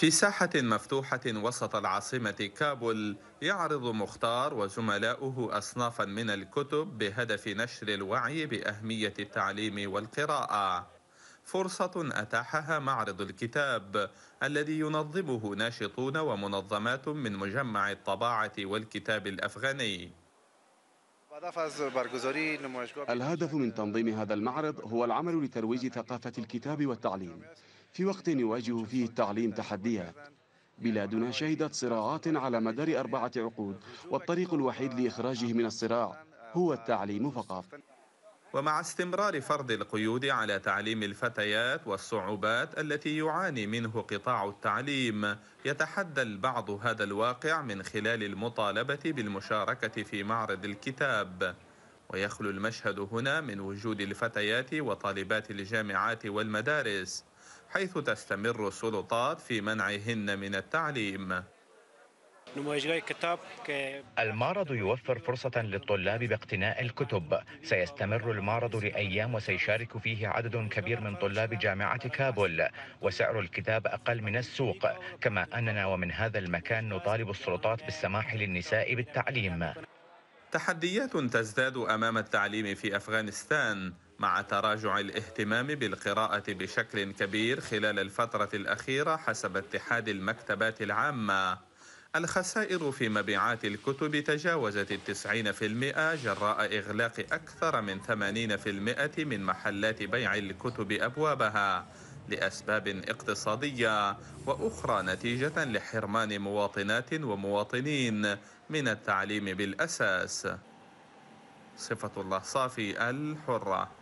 في ساحة مفتوحة وسط العاصمة كابول يعرض مختار وزملاؤه أصنافا من الكتب بهدف نشر الوعي بأهمية التعليم والقراءة فرصة أتاحها معرض الكتاب الذي ينظمه ناشطون ومنظمات من مجمع الطباعة والكتاب الأفغاني الهدف من تنظيم هذا المعرض هو العمل لترويج ثقافة الكتاب والتعليم في وقت يواجه فيه التعليم تحديات بلادنا شهدت صراعات على مدار أربعة عقود والطريق الوحيد لإخراجه من الصراع هو التعليم فقط ومع استمرار فرض القيود على تعليم الفتيات والصعوبات التي يعاني منه قطاع التعليم يتحدى البعض هذا الواقع من خلال المطالبة بالمشاركة في معرض الكتاب ويخلو المشهد هنا من وجود الفتيات وطالبات الجامعات والمدارس حيث تستمر السلطات في منعهن من التعليم المعرض يوفر فرصة للطلاب باقتناء الكتب سيستمر المعرض لأيام وسيشارك فيه عدد كبير من طلاب جامعة كابول وسعر الكتاب أقل من السوق كما أننا ومن هذا المكان نطالب السلطات بالسماح للنساء بالتعليم تحديات تزداد أمام التعليم في أفغانستان مع تراجع الاهتمام بالقراءة بشكل كبير خلال الفترة الأخيرة حسب اتحاد المكتبات العامة الخسائر في مبيعات الكتب تجاوزت التسعين في المئة جراء إغلاق أكثر من ثمانين في المئة من محلات بيع الكتب أبوابها لأسباب اقتصادية وأخرى نتيجة لحرمان مواطنات ومواطنين من التعليم بالأساس صفة الله صافي الحرة